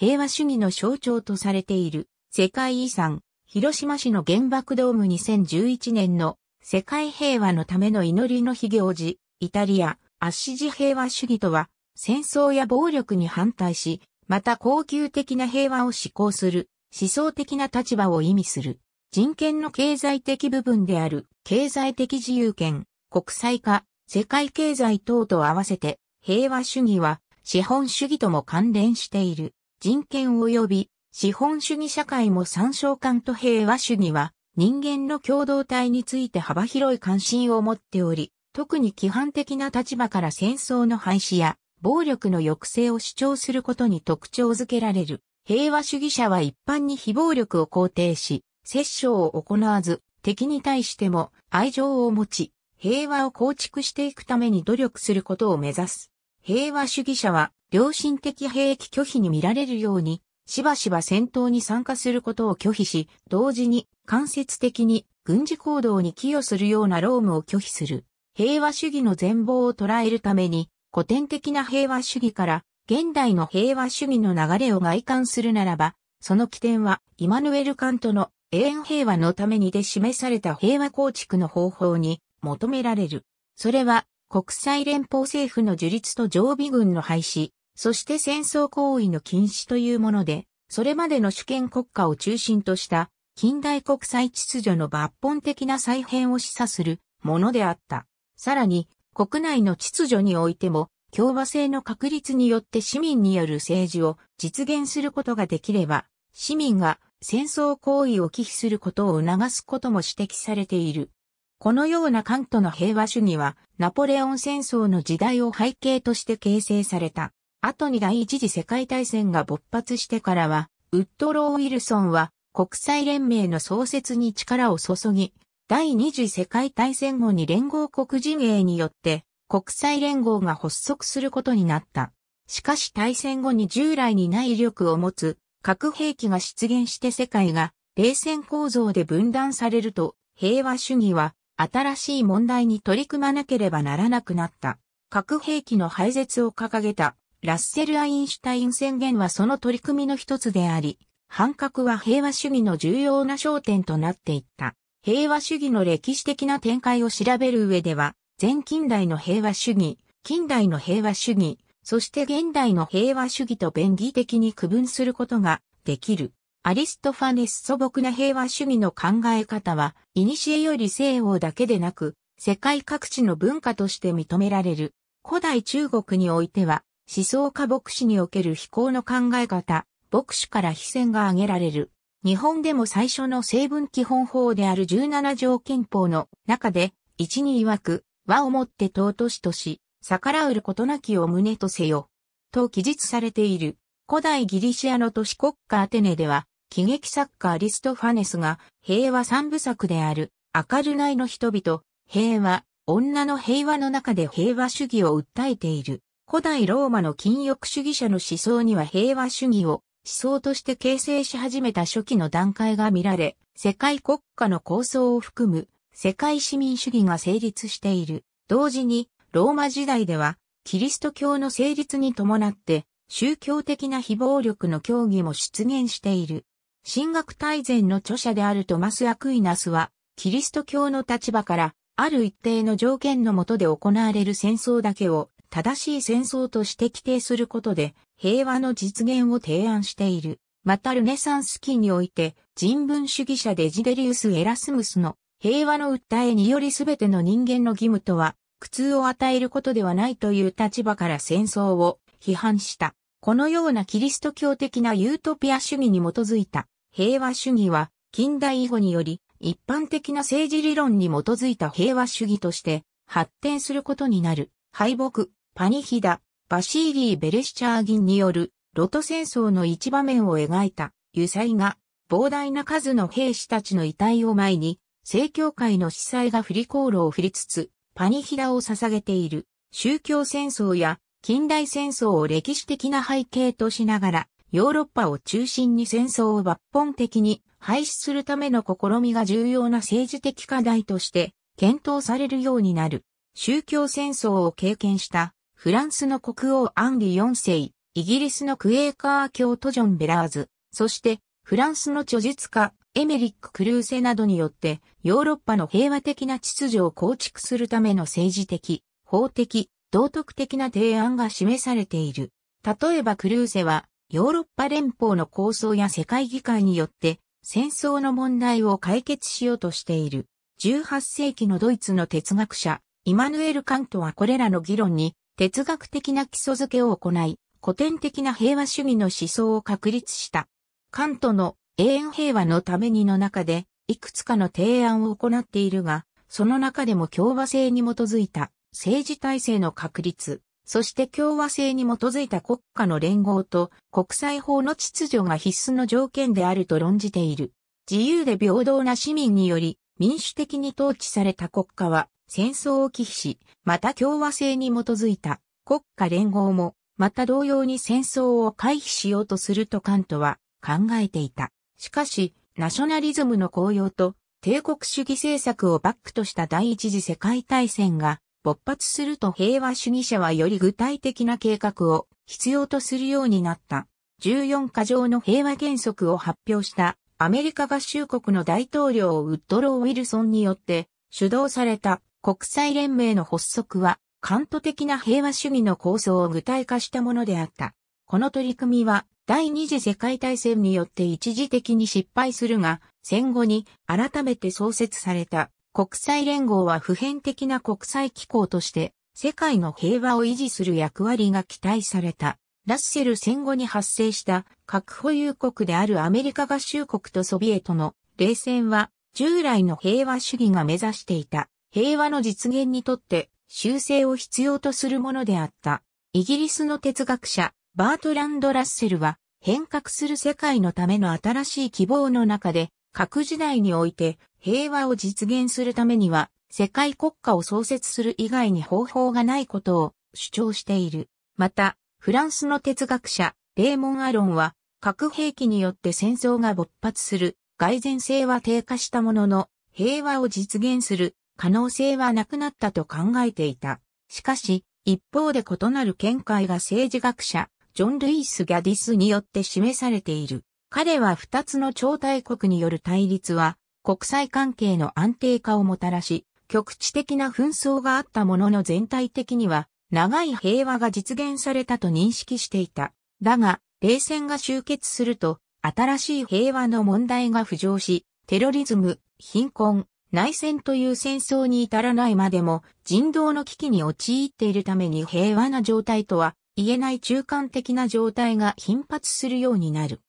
平和主義の象徴とされている世界遺産、広島市の原爆ドーム2011年の世界平和のための祈りの非行事、イタリア、アッシジ平和主義とは、戦争や暴力に反対し、また恒久的な平和を志向する、思想的な立場を意味する。人権の経済的部分である、経済的自由権、国際化、世界経済等と合わせて、平和主義は資本主義とも関連している。人権及び資本主義社会も参照官と平和主義は人間の共同体について幅広い関心を持っており、特に規範的な立場から戦争の廃止や暴力の抑制を主張することに特徴づけられる。平和主義者は一般に非暴力を肯定し、殺傷を行わず、敵に対しても愛情を持ち、平和を構築していくために努力することを目指す。平和主義者は良心的兵役拒否に見られるように、しばしば戦闘に参加することを拒否し、同時に間接的に軍事行動に寄与するような労務を拒否する。平和主義の全貌を捉えるために、古典的な平和主義から現代の平和主義の流れを外観するならば、その起点はイマヌエル・カントの永遠平和のためにで示された平和構築の方法に求められる。それは国際連邦政府の樹立と常備軍の廃止、そして戦争行為の禁止というもので、それまでの主権国家を中心とした近代国際秩序の抜本的な再編を示唆するものであった。さらに、国内の秩序においても、共和制の確立によって市民による政治を実現することができれば、市民が戦争行為を忌避することを促すことも指摘されている。このようなカントの平和主義は、ナポレオン戦争の時代を背景として形成された。後に第一次世界大戦が勃発してからは、ウッドロー・ウィルソンは国際連盟の創設に力を注ぎ、第二次世界大戦後に連合国陣営によって国際連合が発足することになった。しかし大戦後に従来にない威力を持つ核兵器が出現して世界が冷戦構造で分断されると平和主義は新しい問題に取り組まなければならなくなった。核兵器の廃絶を掲げたラッセル・アインシュタイン宣言はその取り組みの一つであり、反核は平和主義の重要な焦点となっていった。平和主義の歴史的な展開を調べる上では、前近代の平和主義、近代の平和主義、そして現代の平和主義と便宜的に区分することができる。アリストファネス素朴な平和主義の考え方は、古より西欧だけでなく、世界各地の文化として認められる。古代中国においては、思想家牧師における非行の考え方、牧師から非戦が挙げられる。日本でも最初の成分基本法である17条憲法の中で、一に曰く、和をもって尊しとし、逆らうることなきを胸とせよ。と記述されている。古代ギリシアの都市国家アテネでは、喜劇作家アリストファネスが平和三部作である、明るないの人々、平和、女の平和の中で平和主義を訴えている。古代ローマの禁欲主義者の思想には平和主義を思想として形成し始めた初期の段階が見られ、世界国家の構想を含む世界市民主義が成立している。同時に、ローマ時代では、キリスト教の成立に伴って、宗教的な非暴力の教義も出現している。神学大全の著者であるトマス・アクイナスは、キリスト教の立場から、ある一定の条件のもとで行われる戦争だけを、正しい戦争として規定することで平和の実現を提案している。またルネサンス期において人文主義者デジデリウス・エラスムスの平和の訴えにより全ての人間の義務とは苦痛を与えることではないという立場から戦争を批判した。このようなキリスト教的なユートピア主義に基づいた平和主義は近代以後により一般的な政治理論に基づいた平和主義として発展することになる。敗北、パニヒダ、バシーリー・ベレシチャーギンによるロト戦争の一場面を描いた油彩が膨大な数の兵士たちの遺体を前に正教会の司祭が振り航路を振りつつパニヒダを捧げている宗教戦争や近代戦争を歴史的な背景としながらヨーロッパを中心に戦争を抜本的に廃止するための試みが重要な政治的課題として検討されるようになる宗教戦争を経験したフランスの国王アンリ4世、イギリスのクエーカー教徒ジョン・ベラーズ、そしてフランスの著述家エメリック・クルーセなどによってヨーロッパの平和的な秩序を構築するための政治的、法的、道徳的な提案が示されている。例えばクルーセはヨーロッパ連邦の構想や世界議会によって戦争の問題を解決しようとしている。18世紀のドイツの哲学者、イマヌエル・カントはこれらの議論に哲学的な基礎づけを行い、古典的な平和主義の思想を確立した。カントの永遠平和のためにの中で、いくつかの提案を行っているが、その中でも共和制に基づいた政治体制の確立、そして共和制に基づいた国家の連合と国際法の秩序が必須の条件であると論じている。自由で平等な市民により民主的に統治された国家は戦争を忌避し、また共和制に基づいた国家連合も、また同様に戦争を回避しようとするとカントは考えていた。しかし、ナショナリズムの高揚と帝国主義政策をバックとした第一次世界大戦が勃発すると平和主義者はより具体的な計画を必要とするようになった。14か条の平和原則を発表したアメリカ合衆国の大統領ウッドロー・ウィルソンによって主導された国際連盟の発足は、カント的な平和主義の構想を具体化したものであった。この取り組みは、第二次世界大戦によって一時的に失敗するが、戦後に改めて創設された国際連合は普遍的な国際機構として、世界の平和を維持する役割が期待された。ラッセル戦後に発生した核保有国であるアメリカ合衆国とソビエトの冷戦は従来の平和主義が目指していた平和の実現にとって修正を必要とするものであった。イギリスの哲学者、バートランド・ラッセルは、変革する世界のための新しい希望の中で、各時代において平和を実現するためには、世界国家を創設する以外に方法がないことを主張している。また、フランスの哲学者、レーモン・アロンは、核兵器によって戦争が勃発する、蓋然性は低下したものの、平和を実現する可能性はなくなったと考えていた。しかし、一方で異なる見解が政治学者、ジョン・ルイス・ギャディスによって示されている。彼は二つの超大国による対立は、国際関係の安定化をもたらし、局地的な紛争があったものの全体的には、長い平和が実現されたと認識していた。だが、冷戦が終結すると、新しい平和の問題が浮上し、テロリズム、貧困、内戦という戦争に至らないまでも人道の危機に陥っているために平和な状態とは言えない中間的な状態が頻発するようになる。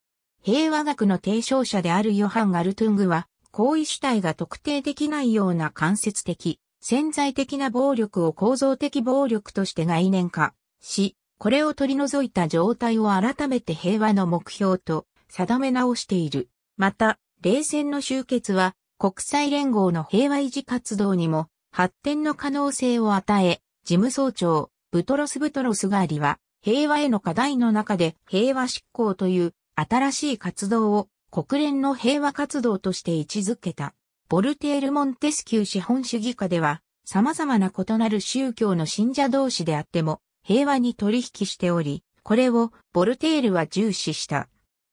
平和学の提唱者であるヨハン・ガルトゥングは、行為主体が特定できないような間接的、潜在的な暴力を構造的暴力として概念化し、これを取り除いた状態を改めて平和の目標と定め直している。また、冷戦の終結は国際連合の平和維持活動にも発展の可能性を与え、事務総長、ブトロス・ブトロスガーリは、平和への課題の中で平和執行という新しい活動を国連の平和活動として位置づけた。ボルテール・モンテスキュー資本主義下では、様々な異なる宗教の信者同士であっても、平和に取引しており、これをボルテールは重視した。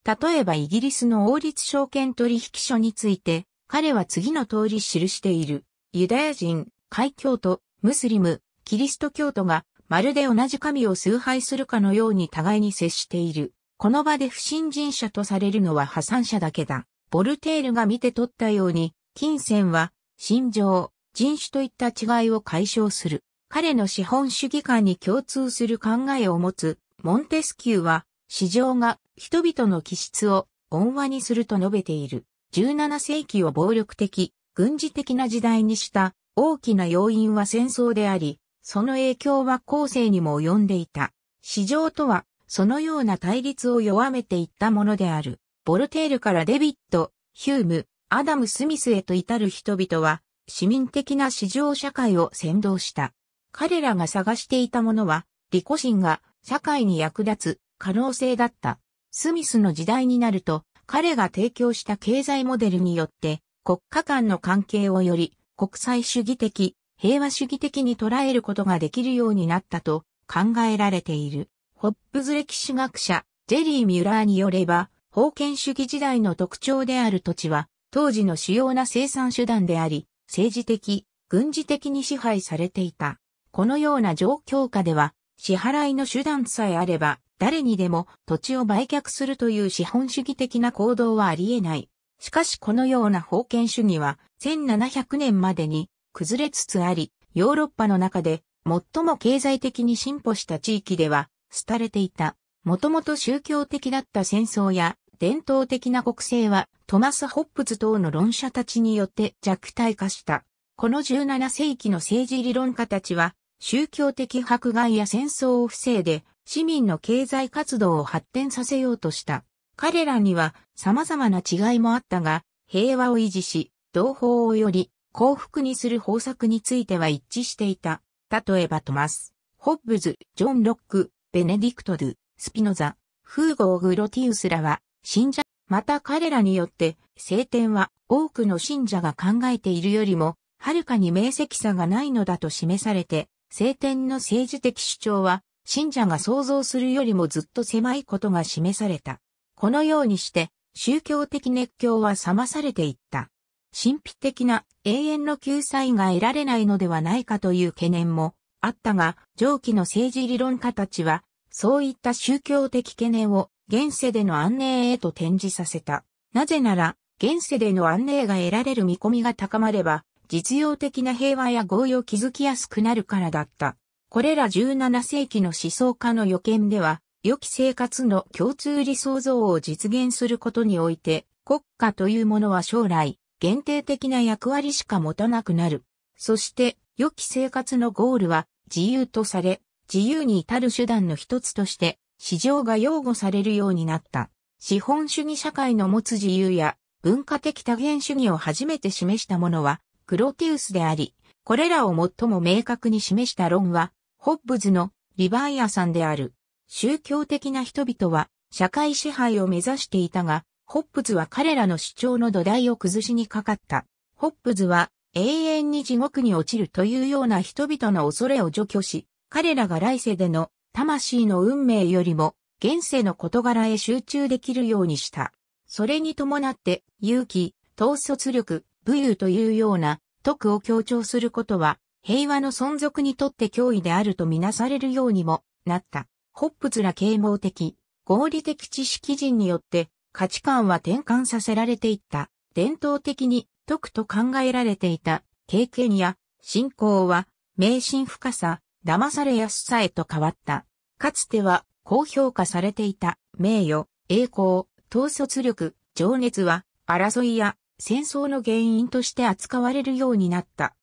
例えばイギリスの王立証券取引所について、彼は次の通り記している。ユダヤ人、海教徒、ムスリム、キリスト教徒が、まるで同じ神を崇拝するかのように互いに接している。この場で不信心者とされるのは破産者だけだ。ボルテールが見て取ったように、金銭は、心情、人種といった違いを解消する。彼の資本主義観に共通する考えを持つ、モンテスキューは、市場が人々の気質を恩和にすると述べている。17世紀を暴力的、軍事的な時代にした大きな要因は戦争であり、その影響は後世にも及んでいた。市場とは、そのような対立を弱めていったものである。ボルテールからデビット、ヒューム、アダム・スミスへと至る人々は、市民的な市場社会を先導した。彼らが探していたものは、利己心が社会に役立つ可能性だった。スミスの時代になると、彼が提供した経済モデルによって、国家間の関係をより国際主義的、平和主義的に捉えることができるようになったと考えられている。ホップズ歴史学者、ジェリー・ミュラーによれば、封建主義時代の特徴である土地は、当時の主要な生産手段であり、政治的、軍事的に支配されていた。このような状況下では、支払いの手段さえあれば、誰にでも土地を売却するという資本主義的な行動はあり得ない。しかしこのような封建主義は1700年までに崩れつつあり、ヨーロッパの中で最も経済的に進歩した地域では廃れていた。もともと宗教的だった戦争や伝統的な国政はトマス・ホップズ等の論者たちによって弱体化した。この17世紀の政治理論家たちは宗教的迫害や戦争を防いで市民の経済活動を発展させようとした。彼らには様々な違いもあったが、平和を維持し、同胞をより幸福にする方策については一致していた。例えばトマス、ホッブズ、ジョン・ロック、ベネディクト・ドゥ、スピノザ、フーゴー・グロティウスらは、信者、また彼らによって、聖典は多くの信者が考えているよりも、はるかに明晰さがないのだと示されて、聖典の政治的主張は信者が想像するよりもずっと狭いことが示された。このようにして、宗教的熱狂は冷まされていった。神秘的な永遠の救済が得られないのではないかという懸念もあったが、上記の政治理論家たちは、そういった宗教的懸念を現世での安寧へと転じさせた。なぜなら、現世での安寧が得られる見込みが高まれば、実用的な平和や合意を築きやすくなるからだった。これら17世紀の思想家の予見では、良き生活の共通理想像を実現することにおいて、国家というものは将来、限定的な役割しか持たなくなる。そして、良き生活のゴールは自由とされ、自由に至る手段の一つとして、市場が擁護されるようになった。資本主義社会の持つ自由や文化的多元主義を初めて示したものはクロティウスであり、これらを最も明確に示した論はホッブズのリバイアさんである。宗教的な人々は社会支配を目指していたが、ホップズは彼らの主張の土台を崩しにかかった。ホップズは永遠に地獄に落ちるというような人々の恐れを除去し、彼らが来世での魂の運命よりも現世の事柄へ集中できるようにした。それに伴って勇気、統率力、武勇というような徳を強調することは平和の存続にとって脅威であるとみなされるようにもなった。ホップズら啓蒙的、合理的知識人によって価値観は転換させられていった。伝統的に解くと考えられていた経験や信仰は迷信深さ、騙されやすさへと変わった。かつては高評価されていた名誉、栄光、統率力、情熱は争いや戦争の原因として扱われるようになった。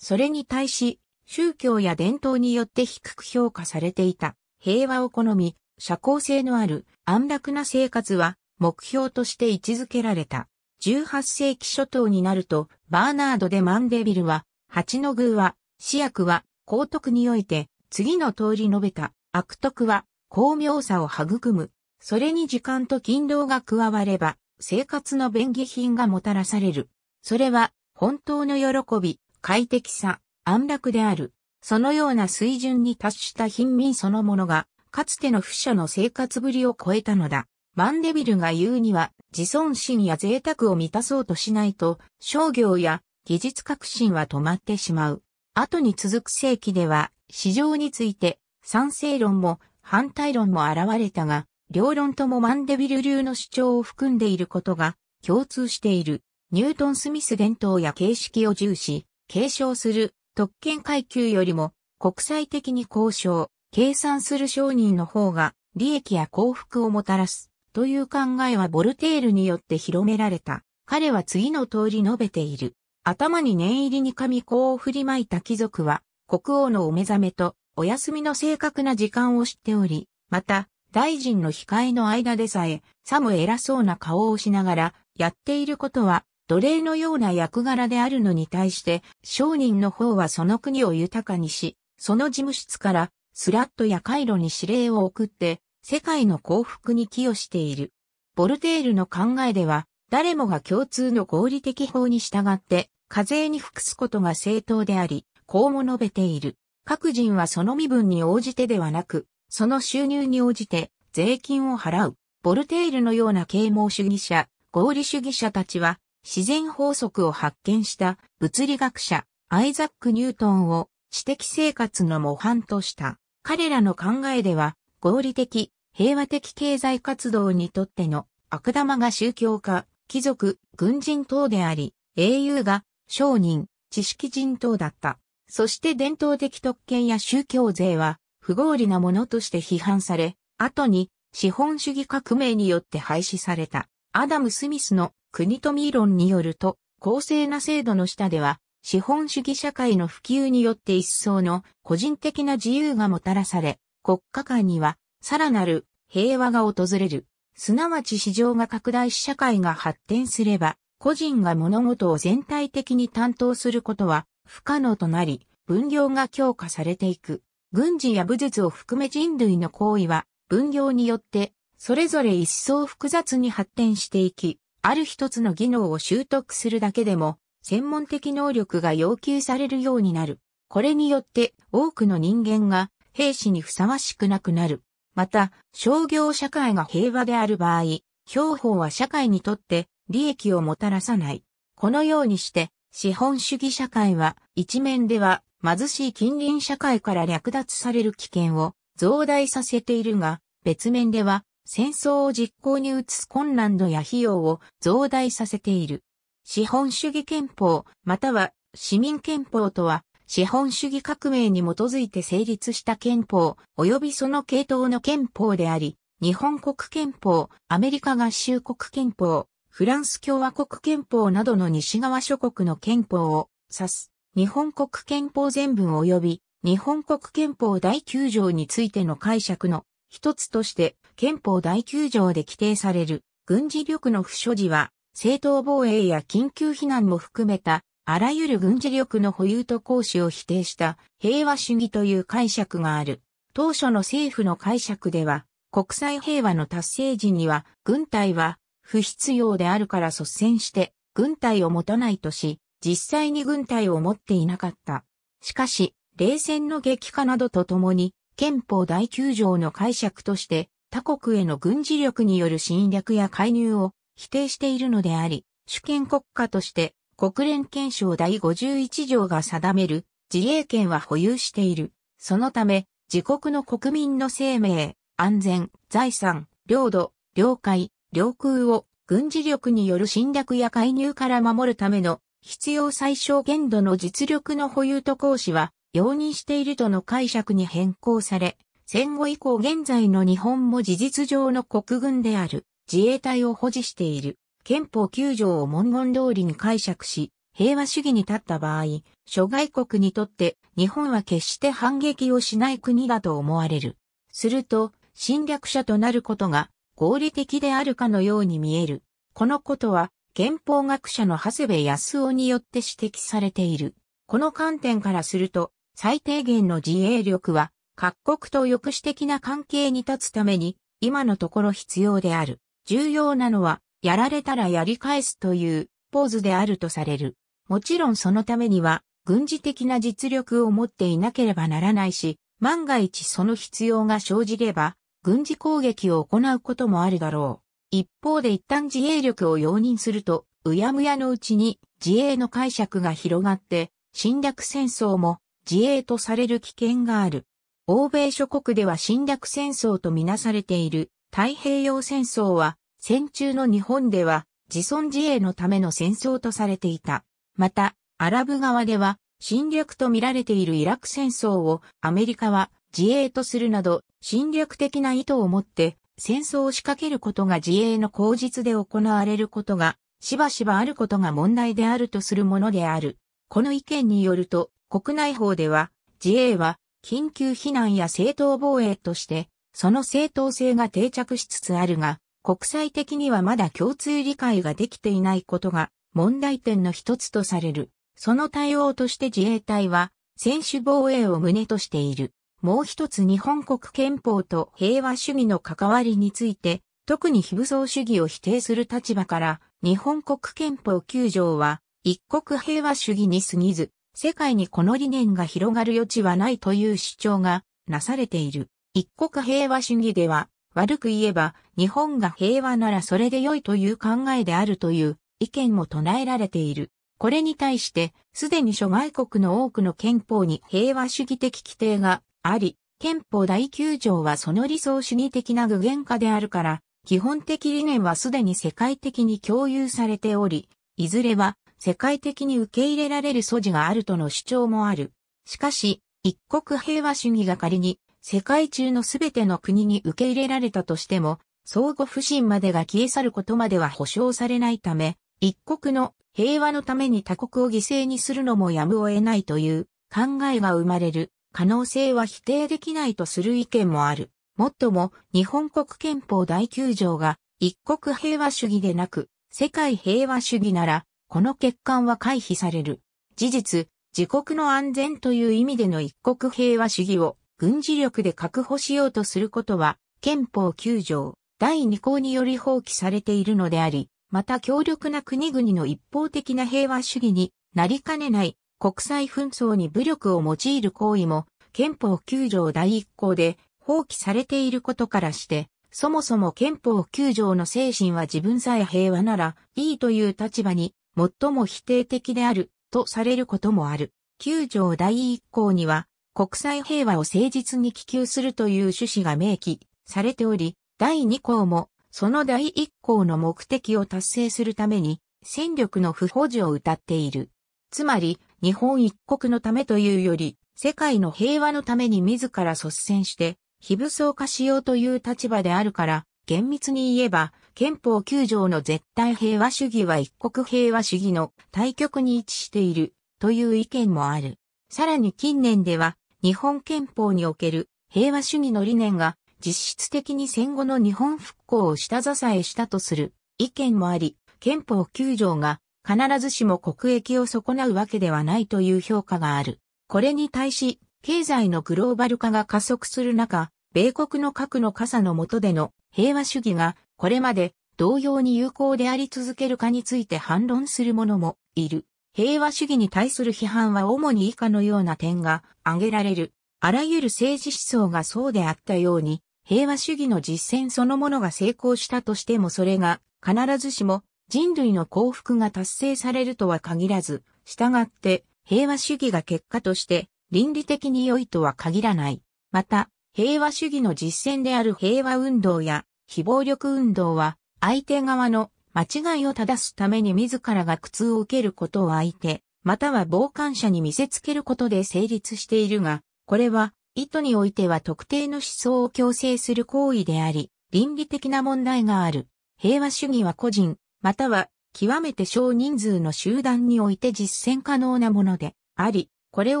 それに対し、宗教や伝統によって低く評価されていた、平和を好み、社交性のある安楽な生活は目標として位置づけられた。18世紀初頭になると、バーナード・デ・マンデビルは、八の宮は、主役は、高徳において、次の通り述べた、悪徳は、巧妙さを育む。それに時間と勤労が加われば、生活の便宜品がもたらされる。それは、本当の喜び、快適さ、安楽である。そのような水準に達した貧民そのものが、かつての不者の生活ぶりを超えたのだ。マンデビルが言うには、自尊心や贅沢を満たそうとしないと、商業や技術革新は止まってしまう。後に続く世紀では、市場について、賛成論も反対論も現れたが、両論ともマンデビル流の主張を含んでいることが共通している。ニュートン・スミス伝統や形式を重視、継承する特権階級よりも国際的に交渉、計算する商人の方が利益や幸福をもたらすという考えはボルテールによって広められた。彼は次の通り述べている。頭に念入りに紙粉を振りまいた貴族は国王のお目覚めとお休みの正確な時間を知っており、また大臣の控えの間でさえ、さも偉そうな顔をしながらやっていることは奴隷のような役柄であるのに対して商人の方はその国を豊かにし、その事務室からスラットやカイロに指令を送って世界の幸福に寄与している。ボルテールの考えでは誰もが共通の合理的法に従って課税に服すことが正当であり、こうも述べている。各人はその身分に応じてではなく、その収入に応じて税金を払う。ボルテールのような啓蒙主義者、合理主義者たちは自然法則を発見した物理学者アイザック・ニュートンを知的生活の模範とした。彼らの考えでは合理的、平和的経済活動にとっての悪玉が宗教家、貴族、軍人等であり、英雄が商人、知識人等だった。そして伝統的特権や宗教税は不合理なものとして批判され、後に資本主義革命によって廃止された。アダム・スミスの国富論によると、公正な制度の下では、資本主義社会の普及によって一層の個人的な自由がもたらされ、国家間にはさらなる平和が訪れる。すなわち市場が拡大し社会が発展すれば、個人が物事を全体的に担当することは不可能となり、分業が強化されていく。軍事や武術を含め人類の行為は分業によって、それぞれ一層複雑に発展していき、ある一つの技能を習得するだけでも、専門的能力が要求されるようになる。これによって多くの人間が兵士にふさわしくなくなる。また、商業社会が平和である場合、標法は社会にとって利益をもたらさない。このようにして、資本主義社会は一面では貧しい近隣社会から略奪される危険を増大させているが、別面では戦争を実行に移す困難度や費用を増大させている。資本主義憲法、または市民憲法とは、資本主義革命に基づいて成立した憲法、及びその系統の憲法であり、日本国憲法、アメリカ合衆国憲法、フランス共和国憲法などの西側諸国の憲法を指す。日本国憲法全文及び日本国憲法第9条についての解釈の一つとして憲法第9条で規定される軍事力の不所持は正当防衛や緊急避難も含めたあらゆる軍事力の保有と行使を否定した平和主義という解釈がある。当初の政府の解釈では国際平和の達成時には軍隊は不必要であるから率先して軍隊を持たないとし、実際に軍隊を持っていなかった。しかし、冷戦の激化などとともに、憲法第9条の解釈として他国への軍事力による侵略や介入を否定しているのであり、主権国家として国連憲章第51条が定める自衛権は保有している。そのため、自国の国民の生命、安全、財産、領土、領海、領空を軍事力による侵略や介入から守るための必要最小限度の実力の保有と行使は容認しているとの解釈に変更され、戦後以降現在の日本も事実上の国軍である自衛隊を保持している憲法9条を文言通りに解釈し、平和主義に立った場合、諸外国にとって日本は決して反撃をしない国だと思われる。すると、侵略者となることが合理的であるかのように見える。このことは、憲法学者の長谷部康夫によって指摘されている。この観点からすると、最低限の自衛力は各国と抑止的な関係に立つために今のところ必要である。重要なのはやられたらやり返すというポーズであるとされる。もちろんそのためには軍事的な実力を持っていなければならないし、万が一その必要が生じれば軍事攻撃を行うこともあるだろう。一方で一旦自衛力を容認すると、うやむやのうちに自衛の解釈が広がって、侵略戦争も自衛とされる危険がある。欧米諸国では侵略戦争とみなされている太平洋戦争は戦中の日本では自尊自衛のための戦争とされていた。また、アラブ側では侵略とみられているイラク戦争をアメリカは自衛とするなど侵略的な意図を持って戦争を仕掛けることが自衛の口実で行われることがしばしばあることが問題であるとするものである。この意見によると国内法では、自衛は緊急避難や正当防衛として、その正当性が定着しつつあるが、国際的にはまだ共通理解ができていないことが問題点の一つとされる。その対応として自衛隊は、専守防衛を旨としている。もう一つ日本国憲法と平和主義の関わりについて、特に非武装主義を否定する立場から、日本国憲法9条は、一国平和主義に過ぎず、世界にこの理念が広がる余地はないという主張がなされている。一国平和主義では、悪く言えば、日本が平和ならそれで良いという考えであるという意見も唱えられている。これに対して、すでに諸外国の多くの憲法に平和主義的規定があり、憲法第9条はその理想主義的な具現化であるから、基本的理念はすでに世界的に共有されており、いずれは世界的に受け入れられる素地があるとの主張もある。しかし、一国平和主義が仮に世界中のすべての国に受け入れられたとしても、相互不信までが消え去ることまでは保障されないため、一国の平和のために他国を犠牲にするのもやむを得ないという考えが生まれる可能性は否定できないとする意見もある。もっとも日本国憲法第9条が一国平和主義でなく世界平和主義ならこの欠陥は回避される。事実、自国の安全という意味での一国平和主義を軍事力で確保しようとすることは、憲法9条第2項により放棄されているのであり、また強力な国々の一方的な平和主義になりかねない国際紛争に武力を用いる行為も憲法9条第1項で放棄されていることからして、そもそも憲法9条の精神は自分さえ平和ならいいという立場に最も否定的であるとされることもある。九条第一項には、国際平和を誠実に希求するという趣旨が明記されており、第二項も、その第一項の目的を達成するために、戦力の不保持を謳っている。つまり、日本一国のためというより、世界の平和のために自ら率先して、非武装化しようという立場であるから、厳密に言えば、憲法9条の絶対平和主義は一国平和主義の対極に位置しているという意見もある。さらに近年では日本憲法における平和主義の理念が実質的に戦後の日本復興を下支えしたとする意見もあり、憲法9条が必ずしも国益を損なうわけではないという評価がある。これに対し、経済のグローバル化が加速する中、米国の核の傘の下での平和主義がこれまで同様に有効であり続けるかについて反論する者もいる。平和主義に対する批判は主に以下のような点が挙げられる。あらゆる政治思想がそうであったように、平和主義の実践そのものが成功したとしてもそれが必ずしも人類の幸福が達成されるとは限らず、従って平和主義が結果として倫理的に良いとは限らない。また、平和主義の実践である平和運動や非暴力運動は、相手側の間違いを正すために自らが苦痛を受けることを相手、または傍観者に見せつけることで成立しているが、これは意図においては特定の思想を強制する行為であり、倫理的な問題がある。平和主義は個人、または極めて少人数の集団において実践可能なものであり、これを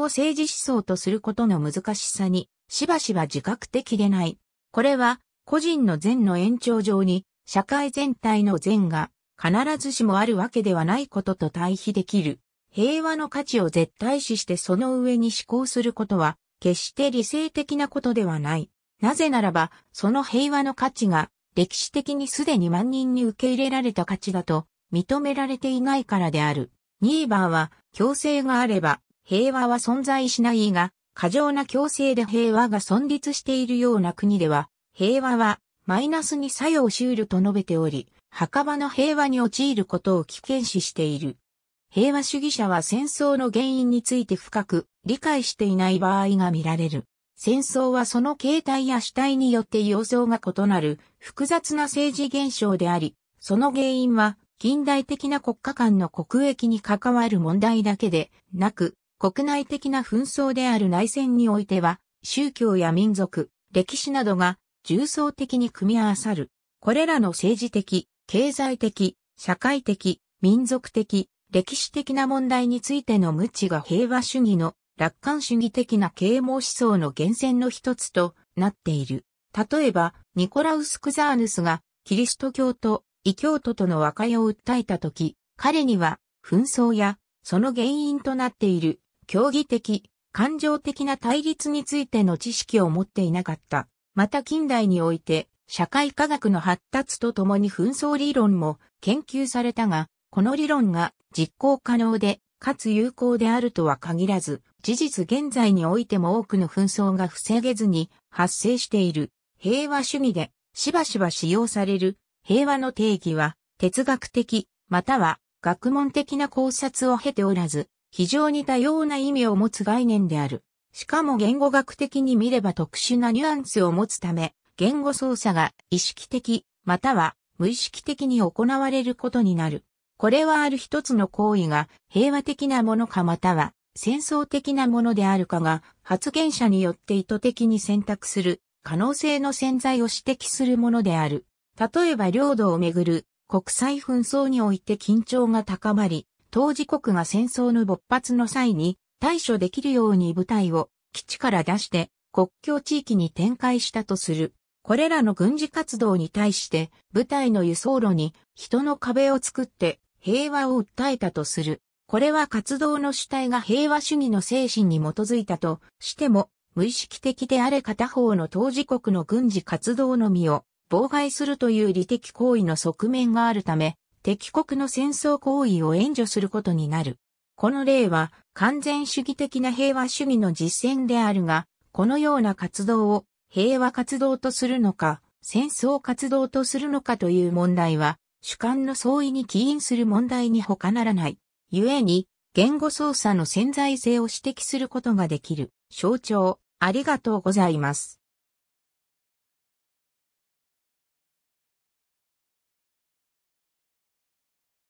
政治思想とすることの難しさに、しばしば自覚的でない。これは個人の善の延長上に、社会全体の善が、必ずしもあるわけではないことと対比できる。平和の価値を絶対視してその上に思考することは、決して理性的なことではない。なぜならば、その平和の価値が、歴史的にすでに万人に受け入れられた価値だと、認められていないからである。ニーバーは、強制があれば、平和は存在しないが、過剰な強制で平和が存立しているような国では、平和はマイナスに作用しうると述べており、墓場の平和に陥ることを危険視している。平和主義者は戦争の原因について深く理解していない場合が見られる。戦争はその形態や主体によって様相が異なる複雑な政治現象であり、その原因は近代的な国家間の国益に関わる問題だけでなく、国内的な紛争である内戦においては、宗教や民族、歴史などが重層的に組み合わさる。これらの政治的、経済的、社会的、民族的、歴史的な問題についての無知が平和主義の楽観主義的な啓蒙思想の源泉の一つとなっている。例えば、ニコラウス・クザーヌスがキリスト教と異教徒との和解を訴えたとき、彼には紛争やその原因となっている競技的、感情的な対立についての知識を持っていなかった。また近代において、社会科学の発達とともに紛争理論も研究されたが、この理論が実行可能で、かつ有効であるとは限らず、事実現在においても多くの紛争が防げずに発生している平和主義でしばしば使用される平和の定義は哲学的または学問的な考察を経ておらず非常に多様な意味を持つ概念である。しかも言語学的に見れば特殊なニュアンスを持つため、言語操作が意識的、または無意識的に行われることになる。これはある一つの行為が平和的なものかまたは戦争的なものであるかが発言者によって意図的に選択する可能性の潜在を指摘するものである。例えば領土をめぐる国際紛争において緊張が高まり、当事国が戦争の勃発の際に対処できるように部隊を基地から出して国境地域に展開したとする。これらの軍事活動に対して部隊の輸送路に人の壁を作って平和を訴えたとする。これは活動の主体が平和主義の精神に基づいたとしても無意識的であれ片方の当事国の軍事活動のみを妨害するという利的行為の側面があるため敵国の戦争行為を援助することになる。この例は完全主義的な平和主義の実践であるが、このような活動を平和活動とするのか、戦争活動とするのかという問題は、主観の相違に起因する問題に他ならない。故に、言語操作の潜在性を指摘することができる。象徴、ありがとうございます。